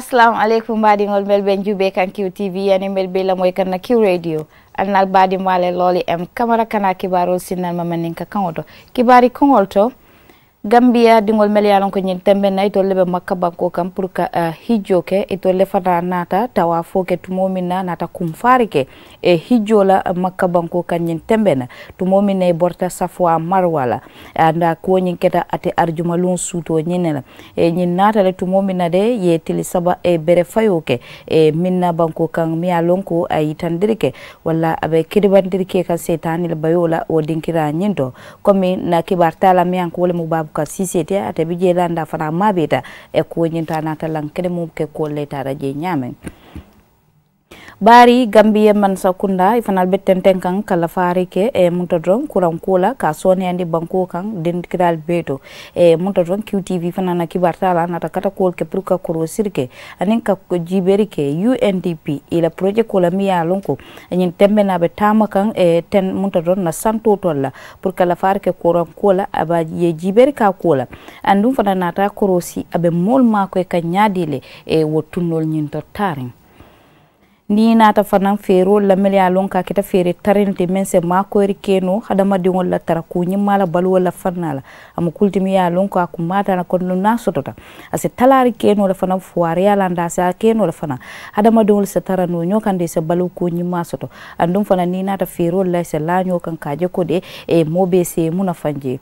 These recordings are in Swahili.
assalamu aleykum mbaɗigol bel ɓe juuɓe kan kiw tv yani bel ɓe lamoy kan na kiw radio annal mbaɗi male looli em camara kana kibarol sinnanma manin ka kaŋo to kibari koŋol to gambia dingol mel yalan ko nyin tembe nay to lebe makka banko kam pour ka uh, hijjo ke ito le fada nata tawa foke ke tumo nata kum farike e hijola makka banko kan nyin tembe na tumo minna e borta safwa marwala anda euh, ko nyin keta ate arjuma lon suto nyinela e nyin nata le tumo minna de ye tili saba e bere fayoke e minna banko kan mi alon ko ay tandirike wala abe kidibandirike kan setani le bayola o dinkira nyindo komi na kibartala mi an ko le mubab ka sisete ate bi fana mabeta e ko nyinta na talan kene mum ke ko le tara je nyamen bari gambiye man sakunda ifanal beten ten kan kala fari ke e muntodron kuran kula ka soni andi banko kan den kidal beto e muntodron qtv fanana tala nata kata kol ke pruka kuro sirke anin ka jiberi ke undp ila proje kola miya lonko anin tembe na be tama kan e ten muntodron na santo tola pour kala fari ke kuran kula aba ye jiberi ka kula andum fanana ta kuro si abe mol ma ko e kanyadile e eh, wotunol nyin to taring ni nata fana feerol la mel ye a lon ka keta feere tarinite meŋ se maakoyiri keno hadamadiŋol la tara kuu ñimmaa la baluwol la fanna la ama kultimi ye a lon ko a kummaatana na sotota a se keno la fana fuwaari ye landa a keno la fana hadamadiŋol se tara noo ñoo kaŋ de se balu kuu ñimmaa soto anduŋ fana ni nata feerol la se laañoo kaŋ ka je ko de e moo se muna fanje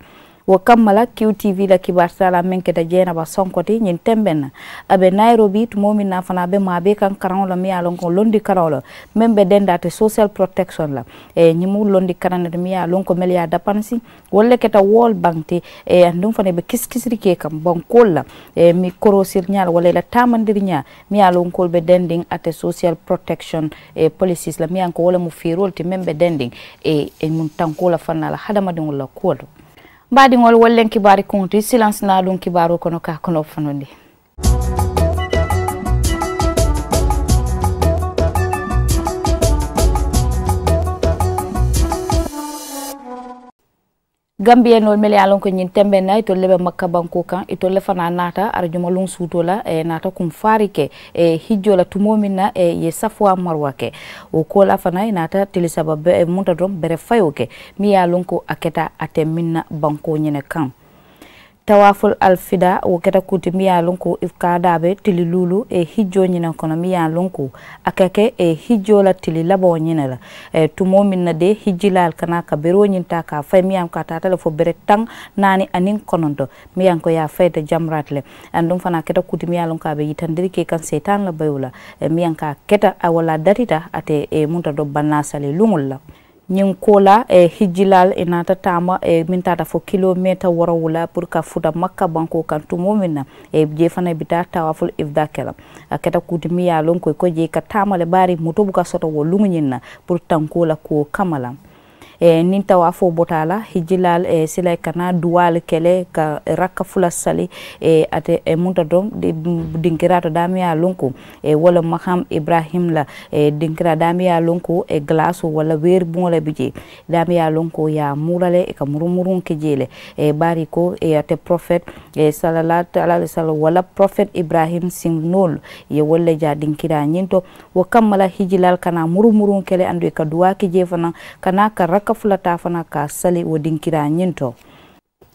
wakamala qtv la kibarsa la menke da jena ba sonkoti nyin temben abe nairobi tumo min na fana be ma ɓe kan karan la mi alon ko londi karan membe denda te social protection la e nyimu londi karan karanete mi alon ko melia ya dapansi wolle keta wol bangte e andum fana ɓe kiskisiri ke kam bankol la e mi korosir ñal walla la tamandir nya mi alon kol be dending ate social protection e policies la mi an ko wala mu firol ti membe dending e e mun tankola fannala hadamadiŋol la kuwolu mbaɗigol wollen kibari kunti silence na ɗum kibaro kono ka kono fonode no mele alon ko ñin na itol lebe makka banko kan itol le fana nata ara joma lon suutola e eh, nata kum faari ke e eh, hijjola tumominna e eh, ye safwa marwa ke o kola fana e nata telisaba e munta dom bere fayo ke mi lon ko aketa ate minna banko ñene kan tawaful alfida keta kuti miya lonko ifkadaɓe tili lulu e hijjo nyina kono miya lonko akake e hijjola tili labo la e tumo minna de hijjilal kana ka bero ñinta ka fay miyam ka tatale fo bere tan nani anin kononto miyan ko ya fayta jamratle andum fana keta kuti miya lonko aɓe yitandiri ke kan setan la bayola e ka keta awala datita ate e munta do banna sale lugol la ñiŋ e eh, hijjilal i eh, tama e eh, min tata fo kilometre worowu la pour ka futa makka banko kan tumo min na eh, je fana bi taa tawaful ifda kela a keta kuti lon ko ko je ka taama le bari moto buka soto wo luŋu na pour tankola ko kamala e ninta wa botala hijilal e sila kana duwal kele ka rakka fula sali e ate e munta dom de dinkirato damiya lonko e wala maham ibrahim la e dinkira damiya lonko e glaso wala wer bungola bije damiya lonko ya murale e ka murumurun kejele e bari ko e ate prophet e salalat alayhi salam wala prophet ibrahim singnol ye wala ja dinkira nyinto wa kammala hijilal kana murumurun kele andu e ka duwa keje fana kana ka rakka ka fulata fana ka sali wo dinkira ñinto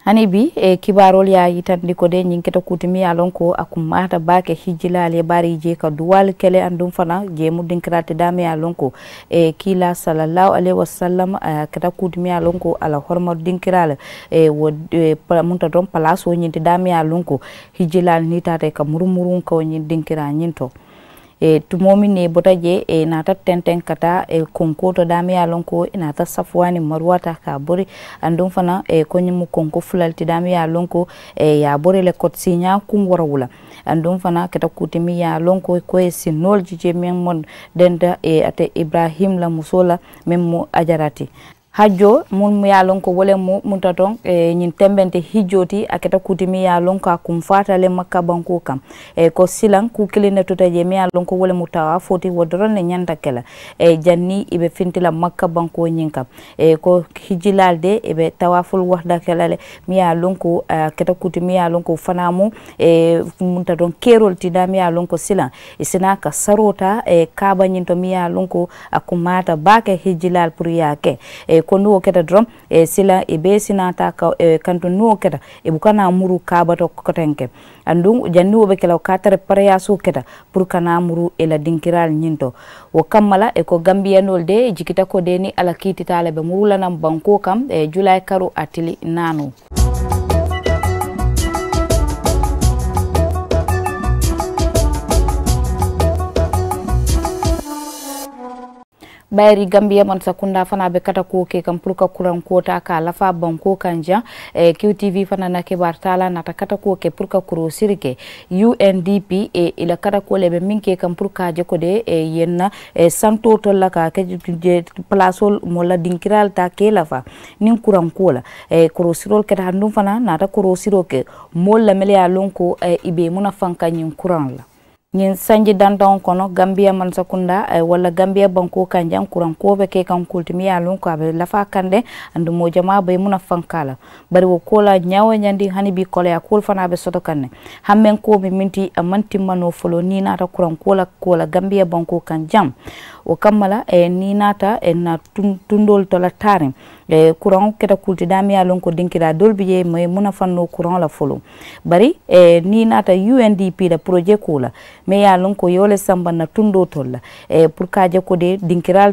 hani bi e kibarol ya yitandi ko de keta kutimi ya lon ko akum mata bake hijilale bari je ka duwal kele andum fana je mu dinkrate dame ya lon ko e kila sallallahu alaihi wasallam keta kutimi ya lon ko ala horma dinkiral e wo e, munta don place wo ñinti dame ya lon ko hijilal ni tata ka murumurun ka ñin dinkira ñinto e tumomi ne bota je e nata tenten kata e konko to dami yalon ko e, nata safwani marwata ka bori andum fana e mu konko fulalti dami ya ko e ya bori le sinya kum warawula andum fana kata kutimi ya ko ko e sinol jije men mon denda e ate ibrahim la musola mem mu ajarati hajo mun mu yalon ko wole mu munta ton e eh, nyin tembente hijjoti aketa kutimi ya lon ka kum fatale makka banko kam e eh, ko silan ku kiline tuta je mi yalon ko wole mu tawa foti wodron ne nyanta kala e eh, janni ibe fintila makka banko nyin kam e ko hijjilalde ibe tawaful wahda kala le mi yalon ko aketa kutimi ya lon ko fanamu e munta ton kerol ti da mi ya ko silan e sina ka sarota e kaba nyin mi yalon ko akumata bake hijilal pur yake e ko nu keta dorom e sila e be sinata ka e kanto nu keta e bukana muru kabato kotenke andum janni wo be kela ka tare pareyaso keta pour kana muru e la dinkiral nyinto wo kammala e ko gambiyanol de jikita ko de ni ala kititala be murulanan banko kam e julay karu atili nanu bayri gambia man sakunda fana be kata ko ke kam pour ka kuran kota ka lafa ko kanja e eh, qtv fana na ke bartala na ta kata ko ke pour kuro sirke undp e ila kata ko le be min ke kam pour ka je ko de e yenna e santo to la ka ke je mo la dinkiral ta ke fa nin kuran la e eh, kuro sirol ke ta handum fana na ta kuro siroke mo la melia lonko e ibe muna fanka nin kuran la ñin sanji dandon kono gambiya mansakunda eh, walla gambiya banko kanjan kuranko be ke kan kultimi ye lon ko a be lafa kande andu mo jama be muna fanka la bari wo kola ñawo nyandi hani bi ya kul fana be soto kanne hammen ko be minti amanti mano folo ni nata kuran kola kola gambiya banko kanjan o kammala e eh, ni nata e eh, na tundol tola tarim eh, courant kɛra kulti da mi lon ko dinkira dol bi ye mai muna fanno courant la folo bari eh, ni nata UNDP da projet ko la me ya lon yole samba na tundo tola eh, pour kaje je ko de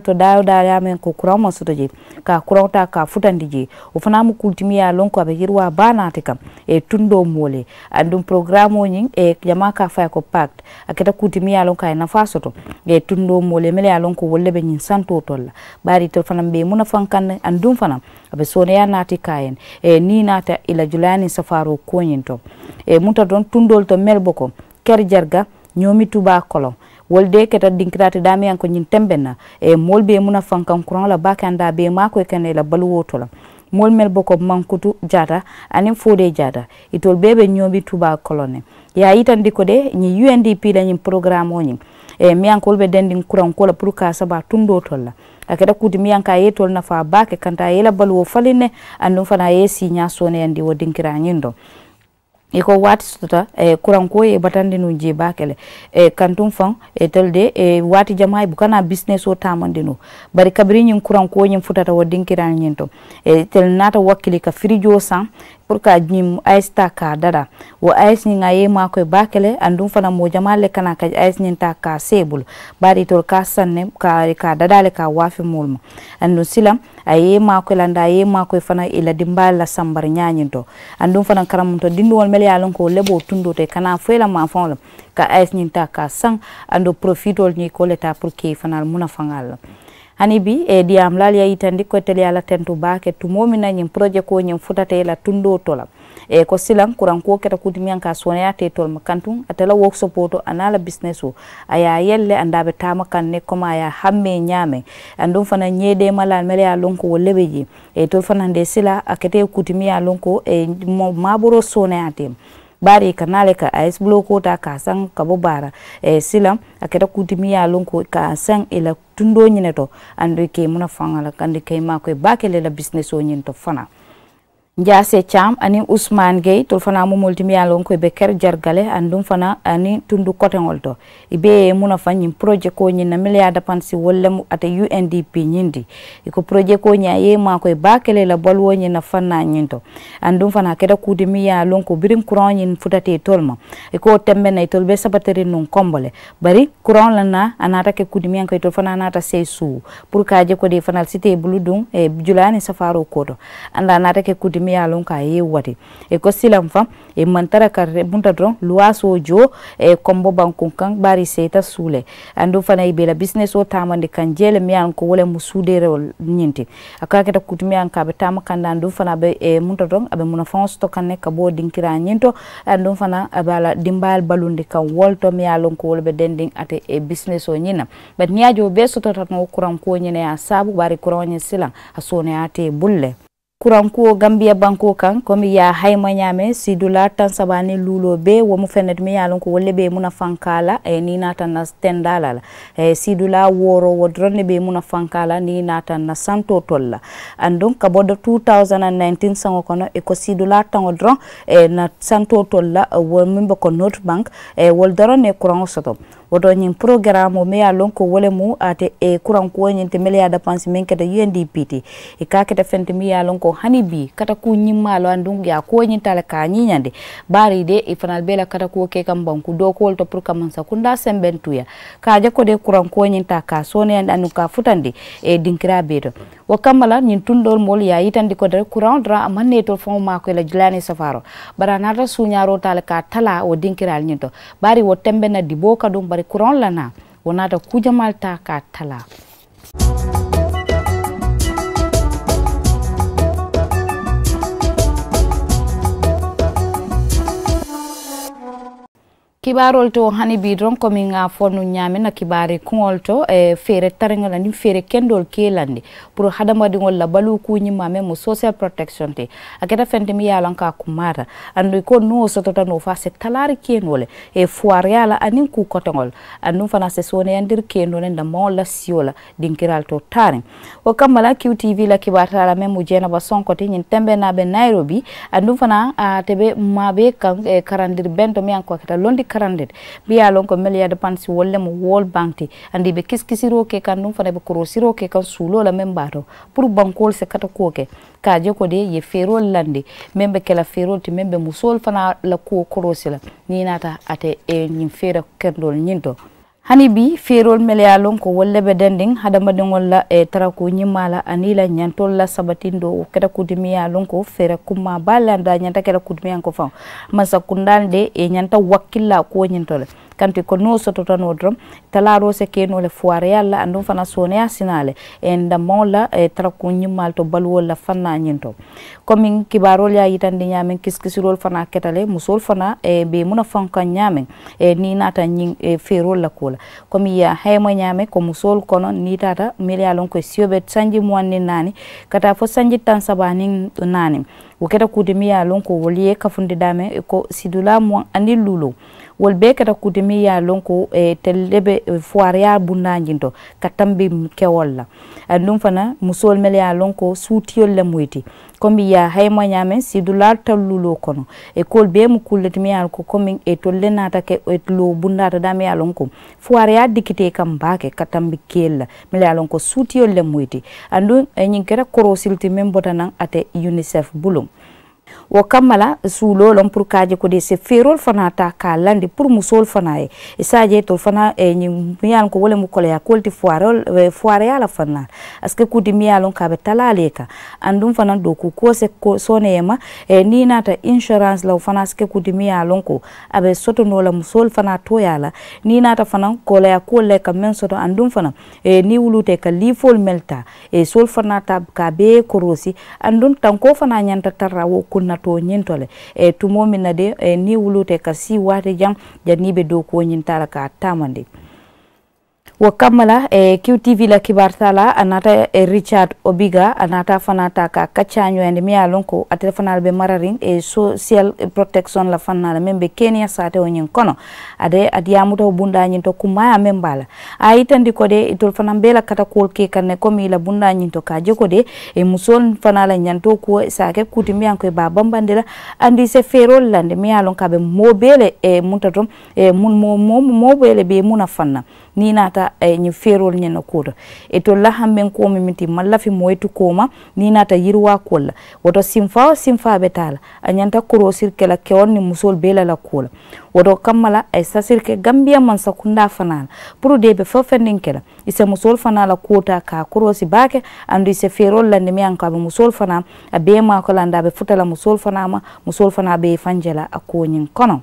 to da da ya men ko courant mo je ka courant ta ka futandi je ufana mu kulti mi ya lon ko be yirwa bana te e tundo mole andum programme o nyin e eh, jama ka fa ko pact aketa kulti mi ya lon ka na fa soto e tundo mole mele ya lon wolle be nyin santo tola bari to fana be muna fankan andum fan abe aɓe ya naati kayen e ni naata ila julayani safaro koñin to e muta don tundol to mel boko ker jarga ñomi tuba kolo wolde keta dinkirate damiyan ko ñin tembenna e mool be muna fankan courant la bakanda be mako e kene la baluwoto la mol mel boko mankutu jata anim fode jata itol bebe ñomi tuba kolone ya yitandi ko de ñi UNDP la ñin programme o e eh, miyankol dendi dandin kurankola pour ka saba tundo tolla akeda keda kudi miyan ka yetol nafa bake kanta a yela baluwo faline andum fana ye signa soneyandi wo dinkirañin ɗon iko wati sotota e eh, kuranko e batande no je bakele e eh, kantum fan e tolde e wati jamaay bukana business o tamande no bari kabri nyin kuranko nyin futata wadinkira nyin to e tel nata wakkili ka frijo san pour ka ñim AS ta ka dara wo AS ñi nga ma koy bakele andum fana mo jamale kana ka AS ñi ta ka sebul bari tor ka sanne ka ka dadale ka wafi mulma andum silam aye ma koy landa aye ma koy fana ila dimbala sambar ñañinto andum fana karam to dinduwol mel yalon ko lebo tundo te kana fela ma fonla ka AS ñi ta ka sang ando profitol ñi ko leta pour ke fana muna fangal anibi e eh, diam lal ya itandi ko tele ala tentu bake na nyim projet ko ñin futata la tundo tola e eh, ko silan ko keta kudimiyan ka sonya te tol kantum atala wok to anala business o aya yelle andabe tama ne koma aya hamme nyame andum fana nyede malal mele ya lonko wolebeji e eh, tol fana de sila akete eh, ya lonko e maboro sonya tem bari ka nale ka ais bloko ta ka san ka bo bara e eh, silam aketa kutimi ya lonko ka san ila tundo nyine to ande ke muna fangala kande ke ma ko bakele la business o nyin to fana Njase Cham ani Usman Gay tol fana mu multimiyalo ko be ker jargale andum fana ani tundu kote ngolto ibe muna fanyi projet ko nyina miliarda pansi wollem ata UNDP nyindi iko projet ko nya ye ma ko bakele la bolwo nyina fana nyinto andum fana keda kudi miyalo ko birim kuran nyin futate tolma iko tembe na tol sabateri nun kombole bari kuran lana anata ke kudi miyan ko tol fana anata sey su pour kaje ko de fanal site buludum e eh, julani safaro kodo anda anata ke kudi mi ye a lon k'a ye wati e ko silan fam e mantara karre bunta dron luwaso jo e kombo bankun kan bari seyta suule ando fana be la business o tamande kan jeele mi an ko wole mo suuderewol ñinti ka keta kuti mi an kaɓe tama kande an ɗum fana be e munta dron aɓe muna fan stokanne ka bo dinkira ñinto an ɗum fana aɓe ala dimbayal balundi kan to mi ya lon ko wole be dendin ate e business o ñina bat niyajo be sototano courant ko ñina a saabu bari courant ñin silan a sone ate bulle kurankuwo gambia banko kan komi ya hayma ñame sidula tan sabani lulo be womu fenet mi yalon ko wolle be muna fankala e eh, ni nata na tendala la e eh, sidula woro wodronne be muna fankala ni nata eh, na santo tolla andon ka bodo 2019 sango kono e ko sidula tango dron e na santo tolla wo mimbe ko note bank e wol doronne kurango soto woto ñin programme me ya lon ko wolemu ate e kuran ko ñin ya dépense e, men kata UNDP e ka kata fente mi ya lon ko hani bi kata ku ñin malo andung ya ko ñin tala ka ñiñande bari de e fanal bela kata ko ke kam banku do to pour kam sa kunda sembentuya ka je de kuran ko ta ka sone and ka futande e dinkira beto wo kammala ñin tundol mol ya yitandi ko de kuran dra amanne to fon ma ko la julani safaro bara nata suñaro tala ka tala o dinkiral ñin to bari wo tembe na dibo ka dum kuran lana wonada kujamalta ka tala kibarol to hani bi don ko min a fonu nyame na kibare kuŋol to e fere tariŋol ani fere kendol kelandi pour hadamadiŋol la balu ku ñimame mo social protection te a fente mi yalan ka kumata andu ko nuwo sotota no fa se talari kenole e foire yala anin ku kotoŋol andu fana se soneyandir kendole ndamaŋol la siyo la dinkiral to tariŋ wo kammala qtv la kibartala men mu jenaba sonkote ñin tembe naɓe nairobi andu fana a teɓe maɓe kan e, karandir bento mi an ko keta karanded mi ya lon ko milliard pan si wolle mo wol banti andi be kiskisiro ke kan dum fana be korosiro ke kan sulo la men bato pour bankol se kata ko ke ka je ko de ye fero lande men ke la fero ti men be musol fana la ko sila ni nata ate e eh, nyim fero kendol nyinto hani bi feerol mele ye lon ko wolle be dendin hadamadiŋol e la e tara ko ñimma la ñantol la sabatindo wo keta kudimiya ye lon ko feere kumma baalanda ñanta keta kudimiyan ko faŋo mansa kundan de e ñanta wakkilla kuwo ñinto le kanti ko no wodrom tala talaro se ken wala foire yalla andum fana soneya sinale en da mola e eh, tra ko nyimal to bal wala fana nyinto min kibarol ya di nyamen kiskisirol fana ketale musol fana e be muna fanka nyamen e eh, ni nata nyin e ferol la kola mi ya hayma nyame ko musol kono ni tata milialon ko siobe sanji muwanni nani kata fo sanji tan sabani nani wuketa kudimi ya lon ko woliye kafunde dame ko sidula mo andi lulu wol be kata kudimi ya lonko e, eh, tellebe eh, foire ya bunnañinto ka tambi kewol la andum eh, fana musol mel ya lonko ko suutiyol le muyti ya hayma ñamen sidular tallulo kono e kol be mu kulletimi al ko komi e tolle nata ke e lo bundata dami ya lonko ko foire ya dikite kam baake ka tambi kel mel ya lonko ko suutiyol le muyti andu e ñin kera korosilti men botanan ate unicef bulum wo kammala suulo lon pour ko de se feerol fana ta ka landi pour musol fana ye isaje e tol fana e ñi miyal ko wole mu koloya kolti foirol e, foireyala fanna parce que kuti miyalon kaɓe talale ka andum fana do ku kose soneyema e ni nata insurance law fana ske kuti miyalon ko soto aɓe sotonola musol fana toyala ni nata fana koloya kolle ka men soto andum fana e ni wulute ka lifol melta e sol fana ta ka be korosi andum tanko fana ñanta tarra wo kunnato ñintole e tumo na de e ni wulute ka si wate jam janniɓe dow koñintala ka tamande wakamala kammala e qtv la kibartala anata e richard obiga anata fanata ka kachanyo mi ya lon ko atata fanala ɓe mararin e social protection la fannala men ɓe kenya sate o ñin kono ade ad yamuta o bundañin to kummaya men mbala a yitandi kode tol fana mbela katakol ke kanne comme ila bundañin to kaje kode e musol fanala nyanto ko sake kuti mbiyan koye baba mbandela andi se ferol lande mi ya lon mobele e munta tom e mun mo moɓele be muna fanna Eh, ni nata e, ferol ni na kura eto la hambe hamben mi miti fi mallafi moytu koma ni nata yirwa kula wato simfa simfa betal anyanta kuro sirke la kewon ni musol bela la kula wato kamala kammala eh, sa sirke gambia man sa kunda fanal pour de be fofendin kela ise musol fanala kota ka kuro si bake andu ise ferol la ne miyan ka be musol fana a ma ko landa be futala musol fana ma musol fana be fanjela akonyin koñin kono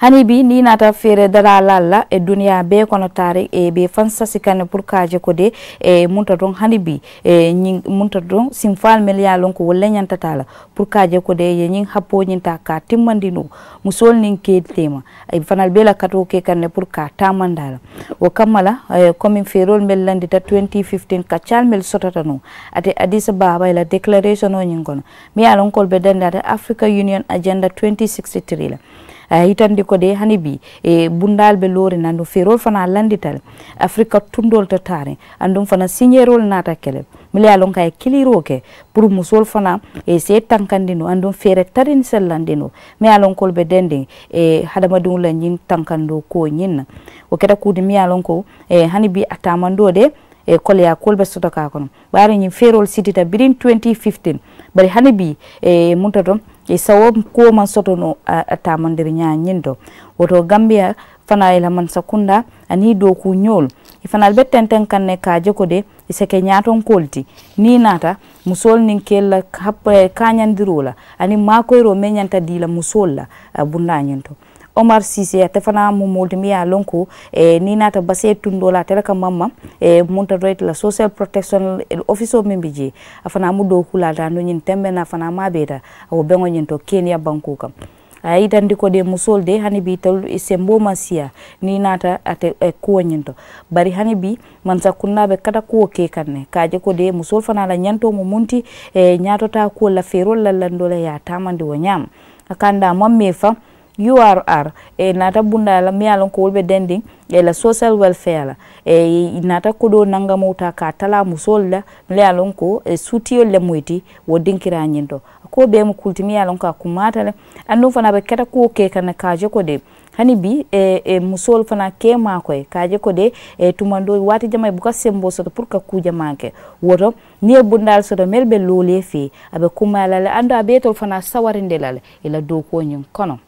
hani bi ni nata feere dara lalla e duniya be kono tare e be fansa sikane pour kaje ko de e munta don hani bi e nyin munta don simfal melia lon ko wolle nyanta tala pour kaje ko de ye nyin happo ta ka timmandino musol nin ke tema e fanal be la kato ke kanne pour ka mandala o kamala e komin ferol mel landita 2015 ka mel sotata no ate adisa baba e la declaration o nyin gono mi alon kol be danda Africa Union Agenda 2063 la hitande eh, ko de hani bi e bundal loori nan ɗum ferol fana landital afrika tundol to taren an fana signerol naata kelem mila lon ka e kiliro ke pour musol fana e se tankandino no an feere tarin sellandi no mi a lon kolɓe denden e hadamadum la ñin tankando ko ñinna o keta kudi mi a ko e hani bi a tamando de e koleya soto ka kono ni ñin feerol ta birin 2015 bari hane bi e munta to e sawo kuwoman sotono attamandiri nya to woto gambia fana e man sakunda ani do ku nyol e fanal ɓe tenten kanne ka joko de e seke ñaton kolti ni nata musol nin kella happa e, kañandirola ani makoyro menyanta dila musolla la nyinto to Omar Sisi ate fana mo ya lon e eh, ni nata base tundo la tere ka mamma e eh, monta doit la social protection office o min afana mu do kula da no nyin tembe na afana ma beda o bengo nyin to Kenya banko kam ayi dandi de musol de hani bi tal isembo masia ni nata ate e, eh, kuwa nyinto bari hani bi man sakunna be kata kuwa ke kanne kaje ko de musol fana la nyanto mo munti e nyato ta ko la ferol la landola ya tamande wo nyam akanda mamme fa urr e nata bunda la mi alon ko wolbe dending e la social welfare la e nata kudo nanga muta ka tala musolla le alon ko e suti yo le muiti wo dinkira nyindo ko be mo kultimi alon ka kumata le anu fana be kata ko ke kana je ko de hani bi e, e musol fana ke ma ko e ka je ko de e tumando wati jamay e buka sembo so pour ka kuja manke woto ni e bundal soto melbe be lole fi abe kumala le ando abe tol fana sawarinde lale ila e do ko nyum kono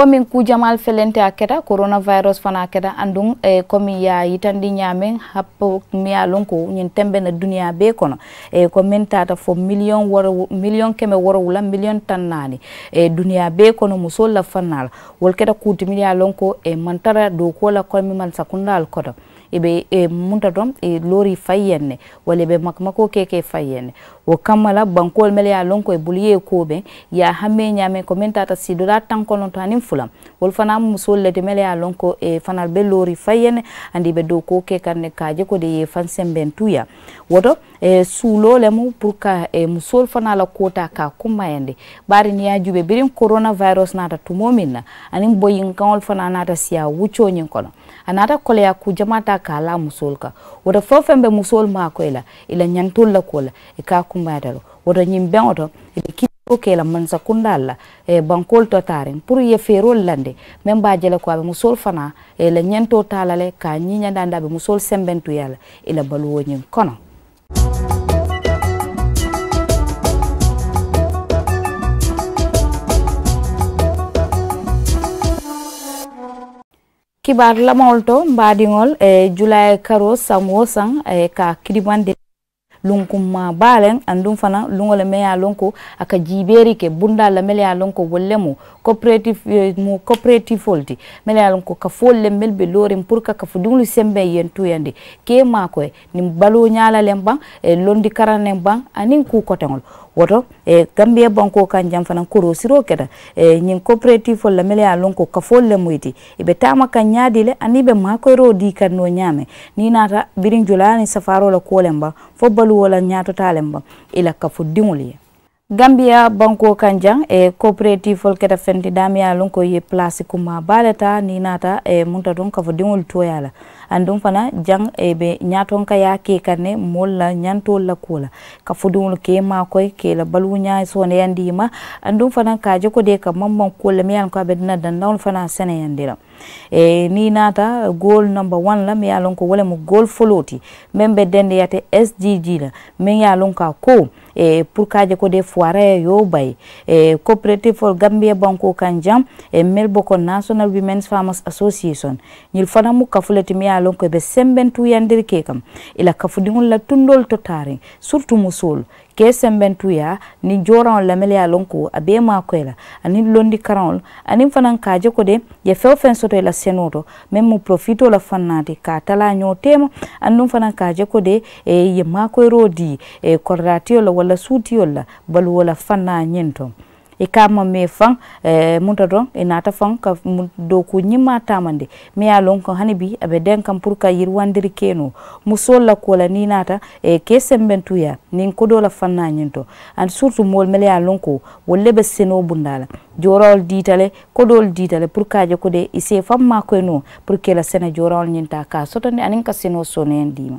komin kujamal felente a keta coronavirus fana keta andun e eh, komin ya itandi ñamen happo miya lon ko ñin tembe na duniya be kono e eh, ko tata fo million woro million keme woro wula million tan e eh, duniya be kono musol la fannala wol keta kuti miya lon e mantara do ko la komi man sakundal koto ibe e munta dom e lori fayenne wala be makmako keke fayenne wo kammala bankol mele ya lonko e buliye koɓe ya hame nyame ko min tata sidola tan kononto hanin fulam wol fana musol lete mele ya lonko e fanal ɓe loori fayene andi be do ko ke karne kaje ko de ye fan semben tuya wodo e suulole mu pour ka e musol fana la kota ka kuma kummayande bari ni ya juɓe birin coronavirus nata tumomin na anin boyin kan fana nata siya wucho nyin kono anata koleya ku jamata ka la musol ka woto fofembe musol ma ko ila ila nyantol la kola e ka kumbayatalo woto ñiŋ beŋo to ite kiitoo ke la mansakundal la e bankol to tarin pour ye feerol lande meŋ ba jele ko a be musol fana e eh, la ñentoo taa la le ka ñiñandandi a be musol sembentuya la i la baluwo ñiŋ kono kibar lamawol to mbaɗiŋol e eh, julaye karo wo san e ka kidimande ma balen andum fana lungole meya ya lonko aka jiberi ke bunda la mele ya lonko wollemu cooperative eh, mu cooperative folti mele ya lonko ka folle melbe lorin pour ka fudulu sembe tu yande ke makoy nim balu nyala lemba e londi karane ban anin ku kotengol woto e gambia banko kan jam fanan kuro siro keda e nyin cooperative la mele lonko kafol le muiti e be tama kan nyadi le ani be makoyro di kan no nyame ni nata birin julani safaro la kolemba fo balu wala nyato talemba ila kafo dingoli gambia banko kanjang e coopérative keta fenti damia lonko ye place kuma baleta ni nata e munta don kafo dingol toyala an fana jang e ɓe ñaton ka ya ke kanne molla ñantol la kuola ka fudiŋol ke makoy ke la baluña soneyandima an ɗum fana kaje ko de ka mamman kuolla mi yalan ko aɓe dina dandawol fana seneyandira e ni nata goal number one la mi ye ko wala mo goal foloti min ɓe dendeyate sdg la min ye ka ko e pour kaje ko de foire yo bay e coopérative for gambia banko kan e melbo ko national women's farmers association ñil fana mu kafulati mi ye lon ko tu sembentuyandir ke kam ila kafudiŋol la tundol to tari surtout musul ke sembentuya ni joraŋol lamel ye lon ko abe ma ko la ani londi karol ani fanan ka je ko de ye feŋ fen soto i la senoo to profito la fanati ka tala a ñoo teema anduŋ ka je ko de e, ye maakoyeroo di e, koratiyol la walla suutiyol la baluwo la fanna a to e kama me fan e eh, munta don e nata fan ka do ku nyima tamande me ya lon ko hanibi abe den kam pour ka yirwandiri keno ko la ni nata e eh, ke sembentuya nin ko do la fanna nyinto an surtout mol mele ya lon ko wolle be seno bundala jorol ditale kodol ditale pour je ko de ise famma ko no pour ke la sene jorol nyinta ka sotone anin ka seno sonen dima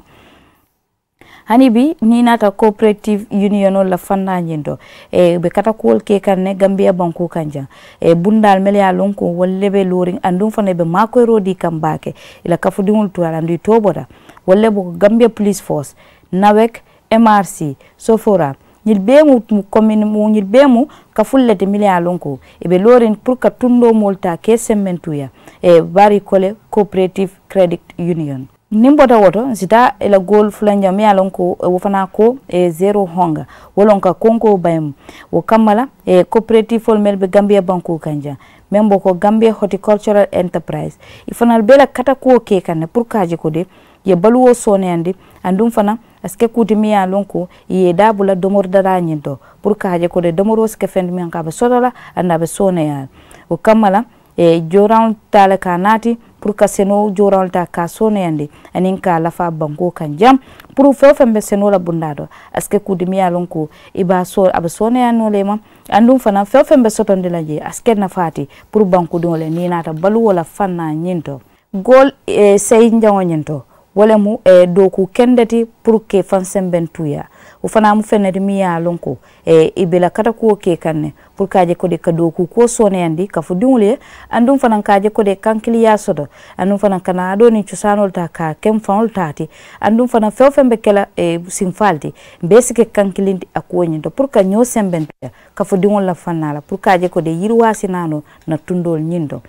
hani bi ni nata cooperative union la fanda nyindo e be kata kool ke kan gambia banko kanja e bundal melia lonko lon ko wolle be lorin andum fane be mako rodi kam bake ila kafu dingul to ala ndi toboda wolle bo gambia police force nawek mrc sofora ñil bemu commune mu ñil bemu ka fullete milliard lonko eɓe loring pour ka tundo molta ke semmentuya e bari cole coopérative credit union nin bota woto sita ila gol fulanjam ya lon ko e wo fana ko e zero honga wolonka ka konko bayam wo kammala e cooperative fol melbe gambia banko kanja membo ko gambia horticultural enterprise i fanal bela kata ko ke kanne pour kaje ko de ye baluwo soneyande andum fana aske kuti mi lon ko ye dabula domor dara nyinto pour kaje ko de domoro ske fend mi an ka be sodola anda be wo kammala e joran talaka nati pour ka seno jorawolta ka soneyande anin ka lafa banko kan jam pour fewo fen be seno la bunda do aske kudimi ye lon ko i ba so abe soneyanno le ma andum fana fewo fen be sotonde la je aske nafati pour bankudiŋo le ni nata baluwo la fanna ñinto gol e, eh, sayi jaŋo ñinto wala mu e, doku kendeti pour ke fan semben ufana mu fenadi mi ye a ko e, i bela kata kuwo ke kan ne pour ka je kode ka dooku kuwo sooneyandi ka fo diŋolu ye andum fanaŋ ka je kode kankiliya soto andum fanaŋ kana ado niŋ cusaanolu ta ka kem faŋolu taati andum fana feŋ feŋ be kela e, sinfaali ti mbe sike kankilindi a kuwo ñinto pour ka ñoo sembentoya ka fo diŋolu la fanna la pour ka je kode yiriwaasinaano na tundoolu ñinto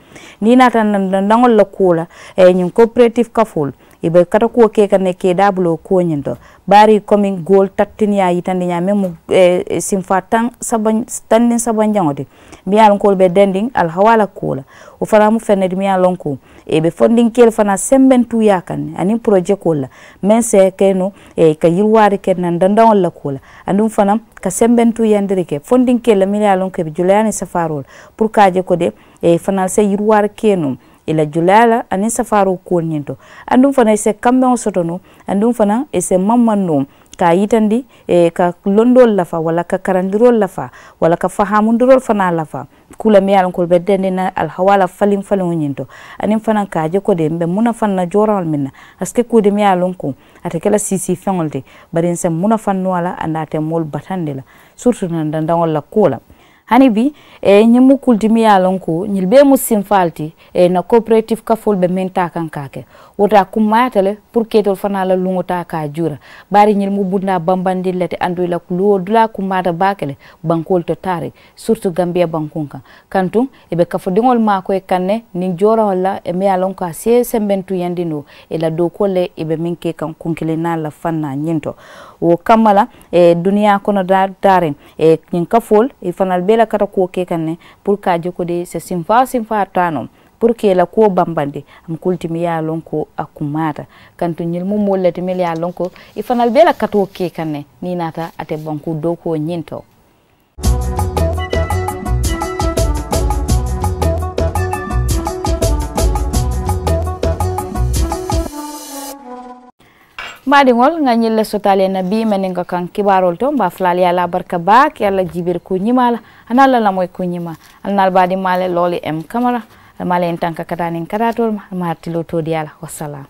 niŋ naata nandaŋolu la kuwo la e, ñiŋ coopérative kafoolu ibe kata kuwo kekane ke dabulo nyendo bari komin gol tattin ya yitande ña memu e, simfa tan saban tandin saban jangoti miyalon kol be dending al hawala kula o fana mu fenne di miyalon ko e be fondin kel fana semben tu yakan anin projet kola men se keno e eh, ka yirwari ke nan dandawol la kola andum fana ka sembentu tu yandere ke funding kel miyalon ke be safarol pour kaje ko de e fana se yirwari no ila julala ani safaru kol ñinto andum fana ise kambeŋo soto no andum fana ise mamman ka yitandi e ka londol lafa wala ka karandirol lafa wala ka fahamundirol fana lafa kula mi yalan kol beddende na alhawala falin falin wonyin anin fanan ka je ko de mbe muna fanna jorawal minna aske kude mi yalan ko ata kala sisi fengolde barin sem muna fanno wala andate mol batande la surtout nan dandawol la kola hani bi e eh, nyimu kultimi ya lonku nyilbe musim falti e na cooperative ka fulbe men menta kan kake wota kumayatale pour ketol fana la lungota ka jura bari nyil mu bunda bambandi lati andu la kuluo dula kumata bakele bankol to tare surtout gambia bankunka kantu e eh, be kafo dingol ma ko e kanne ni jora wala e me ya lonku sembentu yandino e la do kole e be minke kan kunkile na la fanna nyinto wo kammala e duniya kono da dare e ñin kafool e fanal bela kata ko ke kanne pour ka jokode se simfa simfa tano pour ke la kuwo bambandi am kultimi ya lon ko a kumata kanto ñil mum mollati mel ya lon ko i e, fanal bela katowo ke kanne ni nata ate banku dow ko ñinto madiŋol nga ñille sotale na bi meninga kan kibarol to mba fulal yalla barka bak yalla jibir ko ñimala analla la moy ko ñima alnal badi male loli em kamara male en tanka kadanin kadatol ma martilo to yalla wassalam